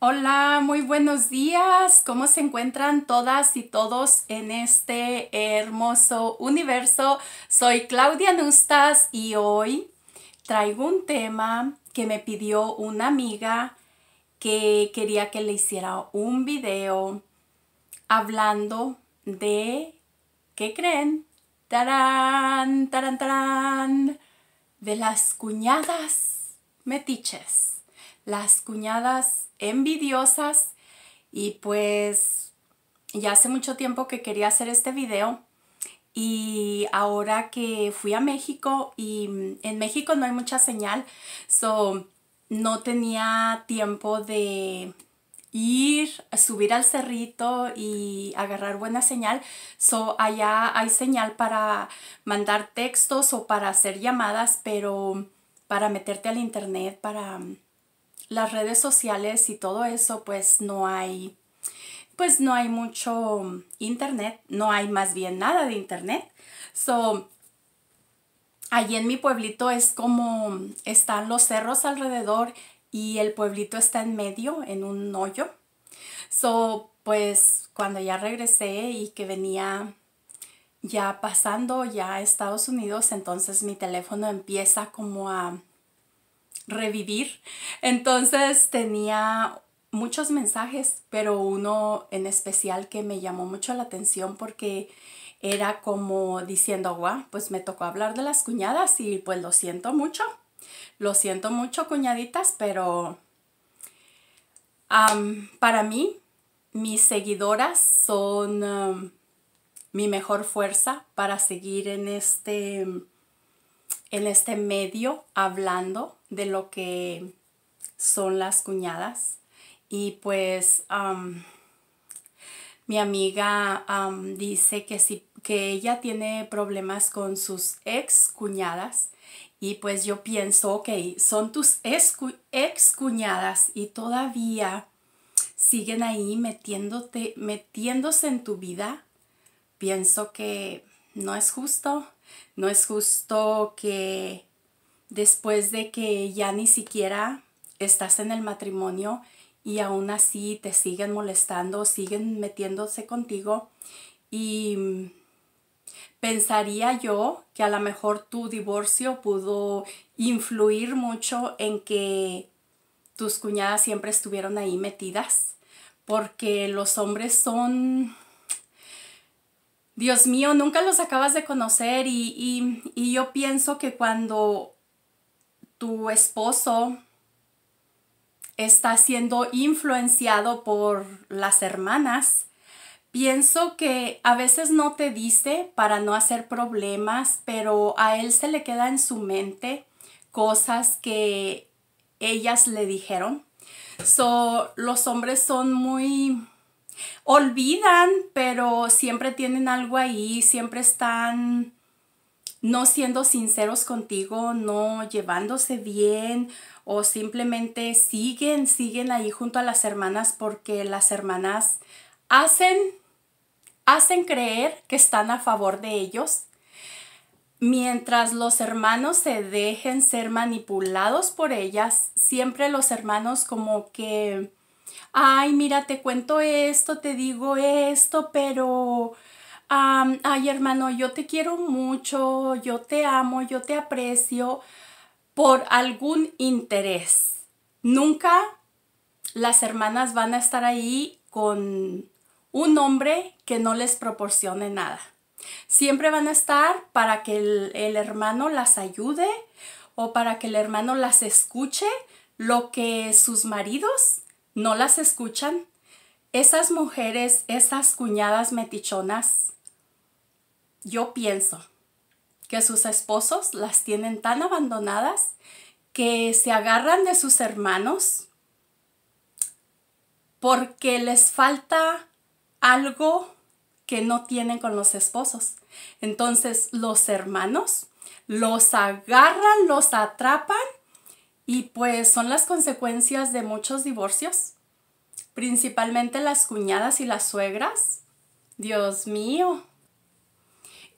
Hola, muy buenos días. ¿Cómo se encuentran todas y todos en este hermoso universo? Soy Claudia Nustas y hoy traigo un tema que me pidió una amiga que quería que le hiciera un video hablando de, ¿qué creen? Tarán, tarán, tarán, de las cuñadas metiches las cuñadas envidiosas y pues ya hace mucho tiempo que quería hacer este video y ahora que fui a México y mm, en México no hay mucha señal, so no tenía tiempo de ir, subir al cerrito y agarrar buena señal. So allá hay señal para mandar textos o para hacer llamadas, pero para meterte al internet, para mm, las redes sociales y todo eso, pues no hay, pues no hay mucho internet, no hay más bien nada de internet. So, allí en mi pueblito es como están los cerros alrededor y el pueblito está en medio, en un hoyo. So, pues cuando ya regresé y que venía ya pasando ya a Estados Unidos, entonces mi teléfono empieza como a revivir. Entonces tenía muchos mensajes, pero uno en especial que me llamó mucho la atención porque era como diciendo, guau, pues me tocó hablar de las cuñadas y pues lo siento mucho, lo siento mucho cuñaditas, pero para mí mis seguidoras son mi mejor fuerza para seguir en este en este medio hablando de lo que son las cuñadas. Y pues mi amiga dice que, sí que ella tiene problemas con sus ex cuñadas. Y pues yo pienso, ok, son tus ex cuñadas y todavía siguen ahí metiéndote, metiéndose en tu vida. Pienso que no es justo no es justo que después de que ya ni siquiera estás en el matrimonio y aún así te siguen molestando, siguen metiéndose contigo y pensaría yo que a lo mejor tu divorcio pudo influir mucho en que tus cuñadas siempre estuvieron ahí metidas, porque los hombres son Dios mío, nunca los acabas de conocer y, y yo pienso que cuando tu esposo está siendo influenciado por las hermanas, Pienso que a veces no te dice para no hacer problemas, pero a él se le queda en su mente cosas que ellas le dijeron. los hombres son muy olvidan, pero siempre tienen algo ahí, siempre están no siendo sinceros contigo, no llevándose bien o simplemente siguen, siguen ahí junto a las hermanas porque las hermanas hacen, hacen creer que están a favor de ellos. Mientras los hermanos se dejen ser manipulados por ellas, siempre los hermanos como que ay, mira, te cuento esto, te digo esto, pero, ay, hermano, yo te quiero mucho, yo te amo, yo te aprecio por algún interés. Nunca las hermanas van a estar ahí con un hombre que no les proporcione nada. Siempre van a estar para que el, el, hermano las ayude o para que el hermano las escuche lo que sus maridos ¿No las escuchan? Esas mujeres, esas cuñadas metichonas, yo pienso que sus esposos las tienen tan abandonadas que se agarran de sus hermanos porque les falta algo que no tienen con los esposos. Entonces los hermanos los agarran, los atrapan y pues son las consecuencias de muchos divorcios, principalmente las cuñadas y las suegras. Dios mío.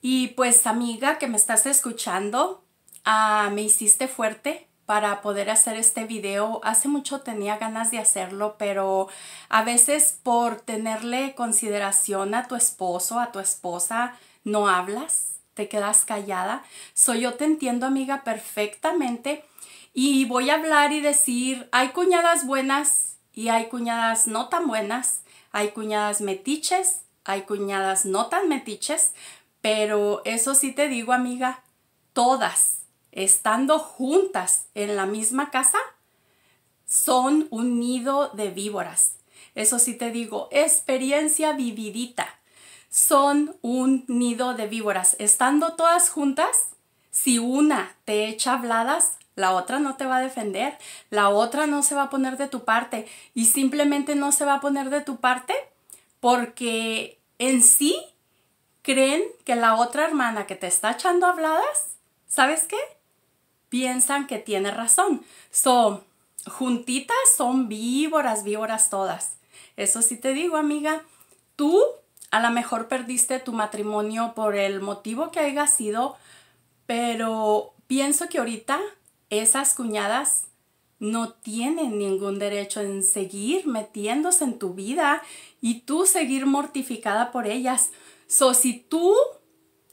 Y pues amiga que me estás escuchando, ah, me hiciste fuerte para poder hacer este video. Hace mucho tenía ganas de hacerlo, pero a veces por tenerle consideración a tu esposo, a tu esposa, no hablas, te quedas callada. soy yo te entiendo amiga perfectamente. Y voy a hablar y decir, hay cuñadas buenas y hay cuñadas no tan buenas, hay cuñadas metiches, hay cuñadas no tan metiches, pero eso sí te digo amiga, todas, estando juntas en la misma casa, son un nido de víboras. Eso sí te digo, experiencia vividita. Son un nido de víboras. Estando todas juntas, si una te echa habladas, la otra no te va a defender, la otra no se va a poner de tu parte y simplemente no se va a poner de tu parte porque en sí creen que la otra hermana que te está echando habladas, ¿sabes qué? Piensan que tiene razón. Son juntitas son víboras, víboras todas. Eso sí te digo, amiga, tú a lo mejor perdiste tu matrimonio por el motivo que haya sido, pero pienso que ahorita esas cuñadas no tienen ningún derecho en seguir metiéndose en tu vida y tú seguir mortificada por ellas. So, si tú,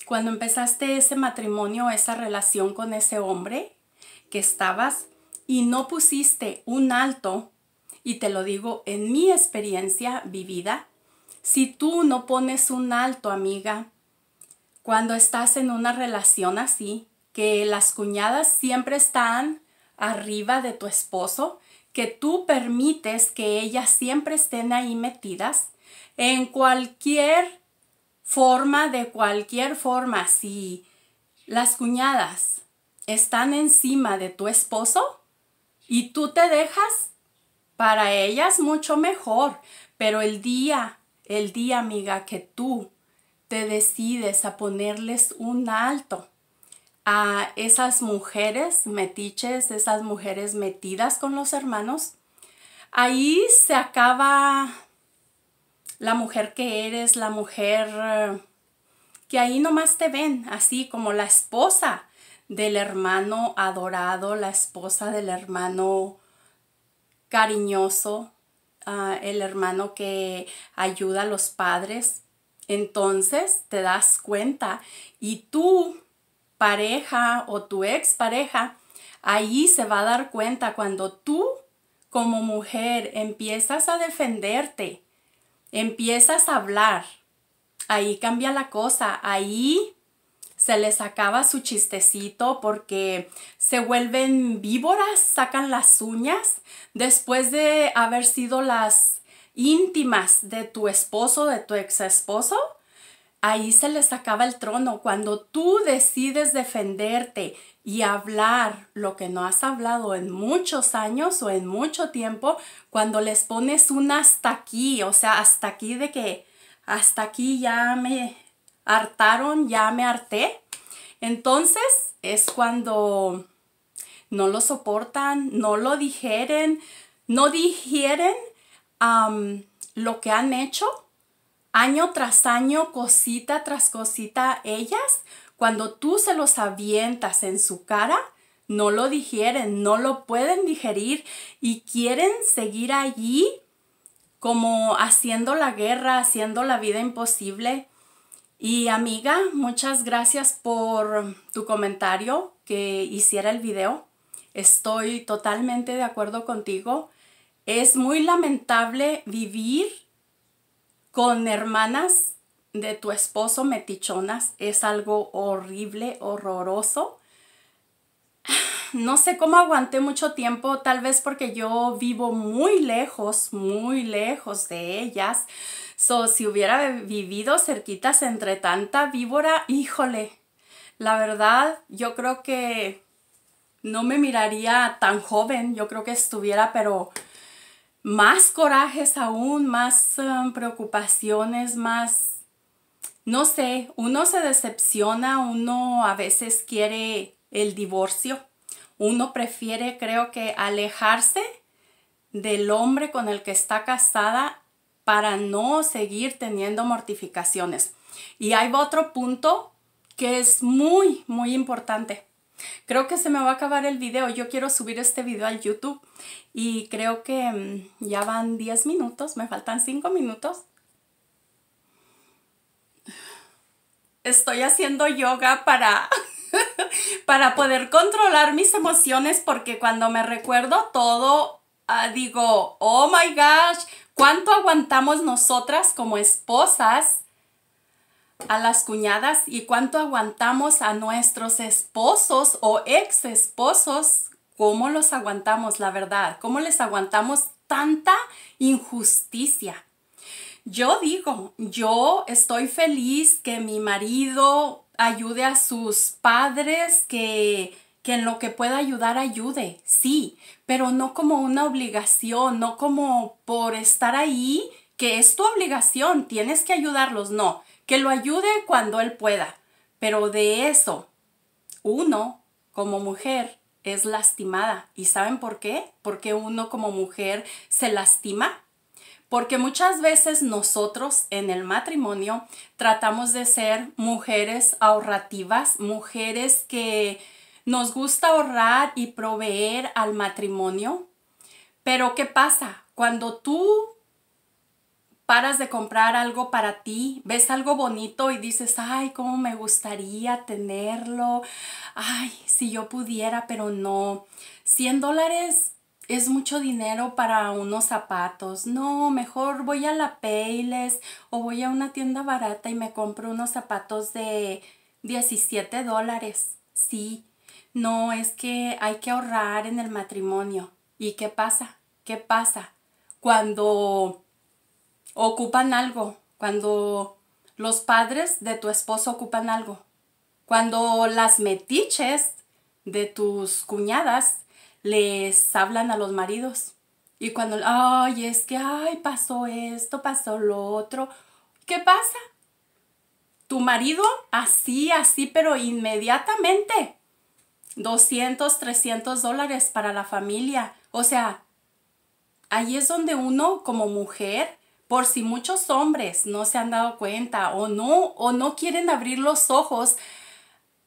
cuando empezaste ese matrimonio, esa relación con ese hombre que estabas y no pusiste un alto, y te lo digo en mi experiencia vivida, si tú no pones un alto, amiga, cuando estás en una relación así, que las cuñadas siempre están arriba de tu esposo, que tú permites que ellas siempre estén ahí metidas en cualquier forma, de cualquier forma, si las cuñadas están encima de tu esposo y tú te dejas, para ellas mucho mejor, pero el día, el día amiga que tú te decides a ponerles un alto, a esas mujeres metiches, esas mujeres metidas con los hermanos, ahí se acaba la mujer que eres, la mujer eh, que ahí nomás te ven, así como la esposa del hermano adorado, la esposa del hermano cariñoso, ah, el hermano que ayuda a los padres. Entonces te das cuenta y tú pareja o tu expareja, ahí se va a dar cuenta cuando tú como mujer empiezas a defenderte, empiezas a hablar, ahí cambia la cosa, ahí se les acaba su chistecito porque se vuelven víboras, sacan las uñas después de haber sido las íntimas de tu esposo, de tu ex esposo ahí se les acaba el trono. Cuando tú decides defenderte y hablar lo que no has hablado en muchos años o en mucho tiempo, cuando les pones un hasta aquí, o sea, hasta aquí de que hasta aquí ya me hartaron, ya me harté, entonces es cuando no lo soportan, no lo digieren, no digieren lo que han hecho año tras año, cosita tras cosita, ellas, cuando tú se los avientas en su cara, no lo digieren, no lo pueden digerir y quieren seguir allí como haciendo la guerra, haciendo la vida imposible. Y amiga, muchas gracias por tu comentario que hiciera el video. Estoy totalmente de acuerdo contigo. Es muy lamentable vivir con hermanas de tu esposo metichonas es algo horrible, horroroso. No sé cómo aguanté mucho tiempo, tal vez porque yo vivo muy lejos, muy lejos de ellas. So, si hubiera vivido cerquitas entre tanta víbora, híjole, la verdad, yo creo que no me miraría tan joven, yo creo que estuviera, pero más corajes aún, más um, preocupaciones, más, no sé, uno se decepciona, uno a veces quiere el divorcio, uno prefiere creo que alejarse del hombre con el que está casada para no seguir teniendo mortificaciones. Y hay otro punto que es muy, muy importante. Creo que se me va a acabar el video. Yo quiero subir este video al YouTube y creo que mm, ya van 10 minutos, me faltan 5 minutos. Estoy haciendo yoga para, poder controlar mis emociones porque cuando me recuerdo todo, ah, digo, oh my gosh, ¿cuánto aguantamos nosotras como esposas? a las cuñadas y cuánto aguantamos a nuestros esposos o ex esposos, cómo los aguantamos, la verdad, cómo les aguantamos tanta injusticia. Yo digo, yo estoy feliz que mi marido ayude a sus padres, que, que en lo que pueda ayudar ayude, sí, pero no como una obligación, no como por estar ahí, que es tu obligación, tienes que ayudarlos, no que lo ayude cuando él pueda. Pero de eso, uno como mujer es lastimada. ¿Y saben por qué? Porque uno como mujer se lastima. Porque muchas veces nosotros en el matrimonio tratamos de ser mujeres ahorrativas, mujeres que nos gusta ahorrar y proveer al matrimonio. Pero ¿qué pasa? Cuando tú paras de comprar algo para ti, ves algo bonito y dices, ay, cómo me gustaría tenerlo, ay, si yo pudiera, pero no. 100 dólares es mucho dinero para unos zapatos. No, mejor voy a la Payless o voy a una tienda barata y me compro unos zapatos de 17 dólares. Sí, no, es que hay que ahorrar en el matrimonio. ¿Y qué pasa? ¿Qué pasa? Cuando ocupan algo, cuando los padres de tu esposo ocupan algo, cuando las metiches de tus cuñadas les hablan a los maridos y cuando, ay, es que, ay, pasó esto, pasó lo otro, ¿qué pasa? Tu marido así, así, pero inmediatamente. 200, 300 dólares para la familia. O sea, ahí es donde uno como mujer por si muchos hombres no se han dado cuenta o no, o no quieren abrir los ojos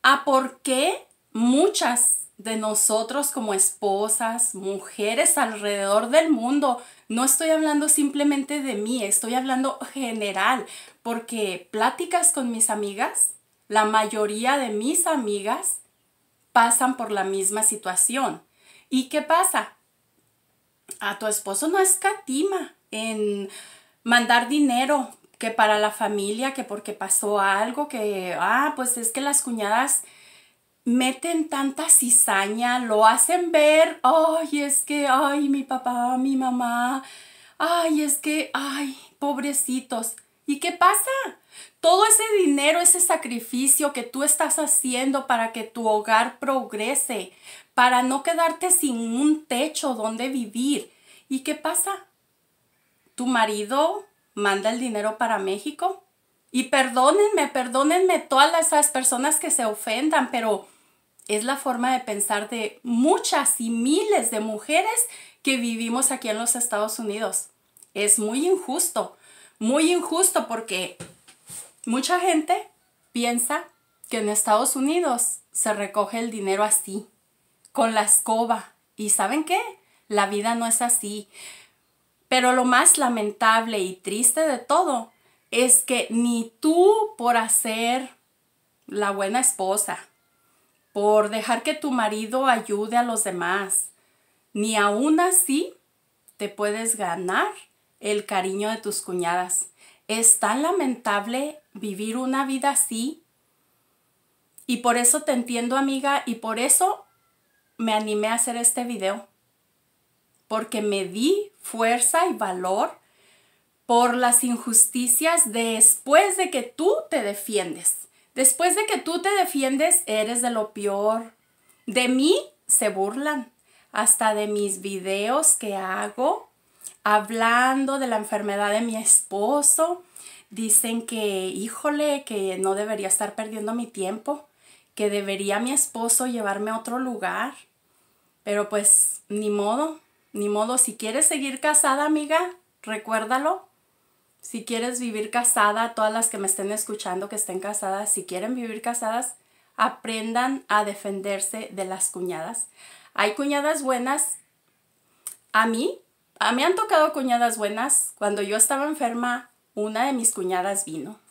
a por qué muchas de nosotros como esposas, mujeres alrededor del mundo. No estoy hablando simplemente de mí, estoy hablando general, porque pláticas con mis amigas, la mayoría de mis amigas pasan por la misma situación. ¿Y qué pasa? A tu esposo no escatima en mandar dinero que para la familia, que porque pasó algo, que, ah, pues es que las cuñadas meten tanta cizaña, lo hacen ver, ay, es que, ay, mi papá, mi mamá, ay, es que, ay, pobrecitos. ¿Y qué pasa? Todo ese dinero, ese sacrificio que tú estás haciendo para que tu hogar progrese, para no quedarte sin un techo donde vivir. ¿Y qué pasa? marido manda el dinero para México. Y perdónenme, perdónenme todas esas personas que se ofendan, pero es la forma de pensar de muchas y miles de mujeres que vivimos aquí en los Estados Unidos. Es muy injusto, muy injusto porque mucha gente piensa que en Estados Unidos se recoge el dinero así, con la escoba. ¿Y saben qué? La vida no es así. Pero lo más lamentable y triste de todo es que ni tú por hacer la buena esposa, por dejar que tu marido ayude a los demás, ni aún así te puedes ganar el cariño de tus cuñadas. Es tan lamentable vivir una vida así. Y por eso te entiendo, amiga, y por eso me animé a hacer este video. Porque me di fuerza y valor por las injusticias después de que tú te defiendes. Después de que tú te defiendes, eres de lo peor. De mí se burlan, hasta de mis videos que hago, hablando de la enfermedad de mi esposo. Dicen que, híjole, que no debería estar perdiendo mi tiempo, que debería mi esposo llevarme a otro lugar. Pero pues, ni modo, ni modo, si quieres seguir casada, amiga, recuérdalo. Si quieres vivir casada, todas las que me estén escuchando que estén casadas, si quieren vivir casadas, aprendan a defenderse de las cuñadas. Hay cuñadas buenas. A mí, a mí han tocado cuñadas buenas. Cuando yo estaba enferma, una de mis cuñadas vino.